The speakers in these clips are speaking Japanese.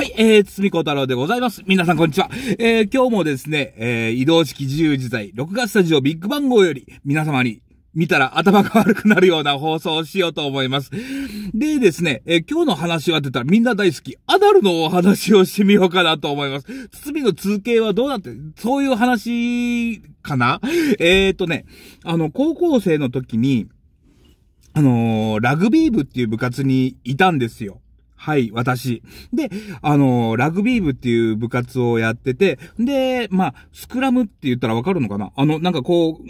はい、えー、つみこ太郎でございます。皆さんこんにちは。えー、今日もですね、えー、移動式自由自在、6月スタジオビッグバン号より、皆様に、見たら頭が悪くなるような放送をしようと思います。でですね、えー、今日の話は出たらみんな大好き、アダルのお話をしてみようかなと思います。包みの通形はどうなって、そういう話かなえー、っとね、あの、高校生の時に、あのー、ラグビー部っていう部活にいたんですよ。はい、私。で、あの、ラグビー部っていう部活をやってて、で、まあ、スクラムって言ったらわかるのかなあの、なんかこ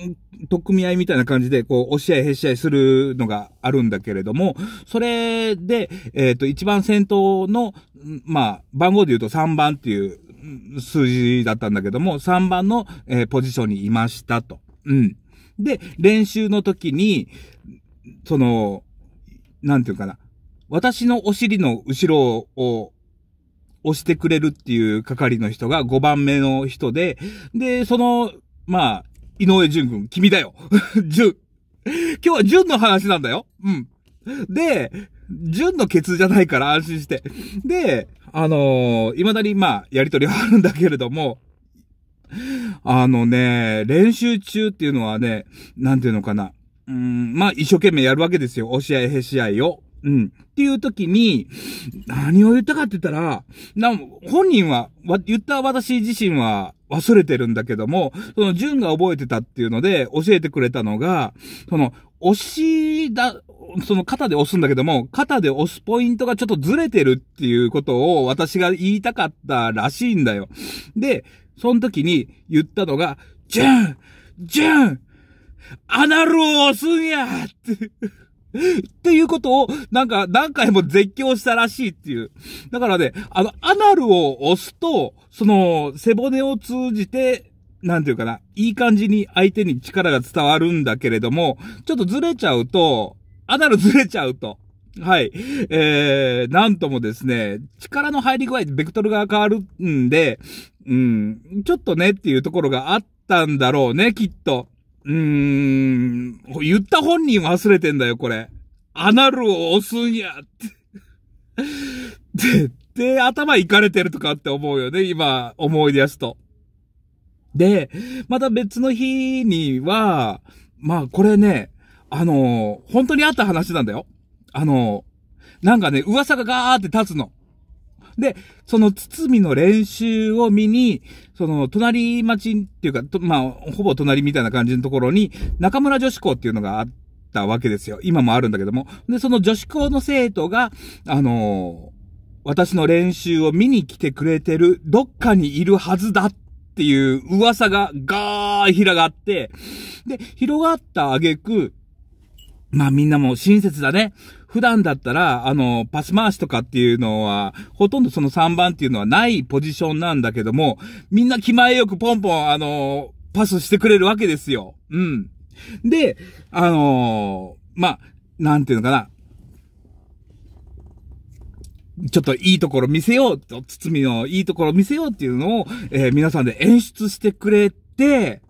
う、とっ組み合いみたいな感じで、こう、押し合いへし合いするのがあるんだけれども、それで、えっ、ー、と、一番先頭の、まあ、番号で言うと3番っていう数字だったんだけども、3番の、えー、ポジションにいましたと。うん。で、練習の時に、その、なんていうかな、私のお尻の後ろを押してくれるっていう係の人が5番目の人で、で、その、まあ、井上淳君、君だよ。淳。今日は淳の話なんだよ。うん。で、淳のケツじゃないから安心して。で、あのー、未だにまあ、やりとりはあるんだけれども、あのね、練習中っていうのはね、なんていうのかな。うん、まあ、一生懸命やるわけですよ。押し合、い、へ試合を。うん。っていう時に、何を言ったかって言ったら、な本人は、言った私自身は忘れてるんだけども、その、純が覚えてたっていうので、教えてくれたのが、その、押しだ、その肩で押すんだけども、肩で押すポイントがちょっとずれてるっていうことを私が言いたかったらしいんだよ。で、その時に言ったのが、ジュンジュンアナルを押すんやって。っていうことを、なんか、何回も絶叫したらしいっていう。だからね、あの、アナルを押すと、その、背骨を通じて、なんていうかな、いい感じに相手に力が伝わるんだけれども、ちょっとずれちゃうと、アナルずれちゃうと。はい。えー、なんともですね、力の入り具合、ベクトルが変わるんで、うん、ちょっとねっていうところがあったんだろうね、きっと。うーん、言った本人忘れてんだよ、これ。アナルを押すんや、って。で、で、頭いかれてるとかって思うよね、今、思い出すと。で、また別の日には、まあこれね、あの、本当にあった話なんだよ。あの、なんかね、噂がガーって立つの。で、その堤の練習を見に、その、隣町っていうか、まあ、ほぼ隣みたいな感じのところに、中村女子校っていうのがあったわけですよ。今もあるんだけども。で、その女子校の生徒が、あの私の練習を見に来てくれてる、どっかにいるはずだっていう噂がガー広がって、で、広がった挙句、まあみんなも親切だね。普段だったら、あの、パス回しとかっていうのは、ほとんどその3番っていうのはないポジションなんだけども、みんな気前よくポンポン、あの、パスしてくれるわけですよ。うん。で、あのー、まあ、なんていうのかな。ちょっといいところ見せようと、包みのいいところ見せようっていうのを、えー、皆さんで演出してくれて、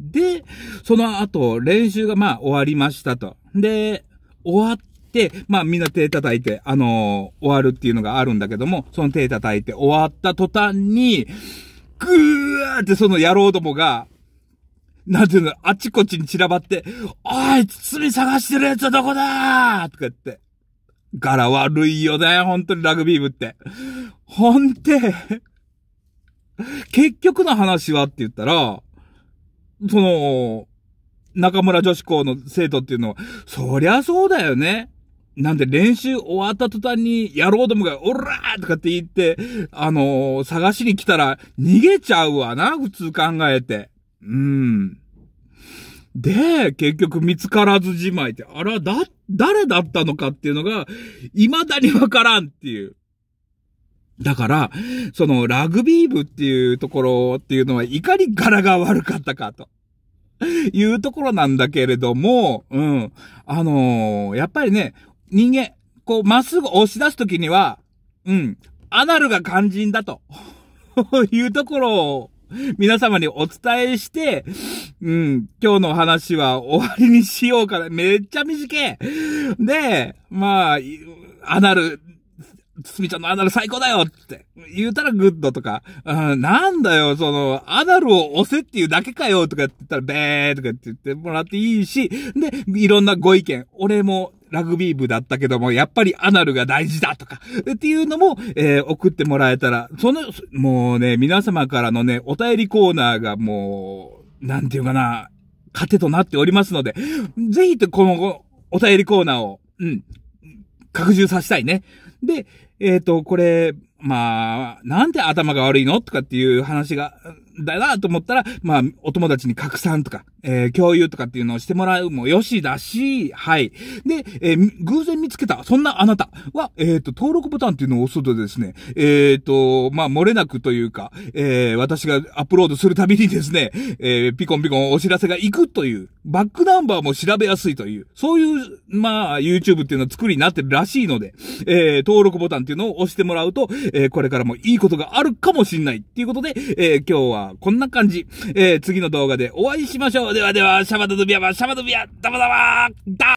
で、その後、練習がまあ終わりましたと。で、終わって、まあみんな手叩いて、あのー、終わるっていうのがあるんだけども、その手叩いて終わった途端に、ぐーってその野郎どもが、なんていうの、あちこちに散らばって、おい、罪探してるやつはどこだーとか言って。柄悪いよね、本当にラグビー部って。ほんて、結局の話はって言ったら、その、中村女子校の生徒っていうのは、そりゃそうだよね。なんで練習終わった途端にやろうともが、おらーとかって言って、あのー、探しに来たら逃げちゃうわな、普通考えて。うん。で、結局見つからずじまいって、あれはだ、誰だったのかっていうのが、未だにわからんっていう。だから、そのラグビー部っていうところっていうのは、いかに柄が悪かったかと。いうところなんだけれども、うん。あのー、やっぱりね、人間、こう、まっすぐ押し出すときには、うん、アナルが肝心だと いうところを、皆様にお伝えして、うん、今日の話は終わりにしようかな。めっちゃ短い。で、まあ、アナル、すみちゃんのアナル最高だよって言うたらグッドとか、うん、なんだよ、その、アナルを押せっていうだけかよとかって言ったら、べーとかって言ってもらっていいし、で、いろんなご意見、俺もラグビー部だったけども、やっぱりアナルが大事だとか、っていうのも、えー、送ってもらえたら、その、もうね、皆様からのね、お便りコーナーがもう、なんていうかな、糧となっておりますので、ぜひとこのお便りコーナーを、うん、拡充させたいね。で、えっ、ー、と、これ、まあ、なんで頭が悪いのとかっていう話が、だなと思ったら、まあ、お友達に拡散とか、えー、共有とかっていうのをしてもらうもよしだし、はい。で、えー、偶然見つけた、そんなあなたは、えっ、ー、と、登録ボタンっていうのを押すとですね、えっ、と、まあ、漏れなくというか、え私がアップロードするたびにですね、えピコンピコンお知らせが行くという、バックナンバーも調べやすいという、そういう、まあ、YouTube っていうのは作りになってるらしいので、え登録ボタンっていうのを押してもらうと、えこれからもいいことがあるかもしれないっていうことで、え今日はこんな感じ。えー、次の動画でお会いしましょう。ではでは、シャバドゥビアバ、シャバドゥビア、ダバダバー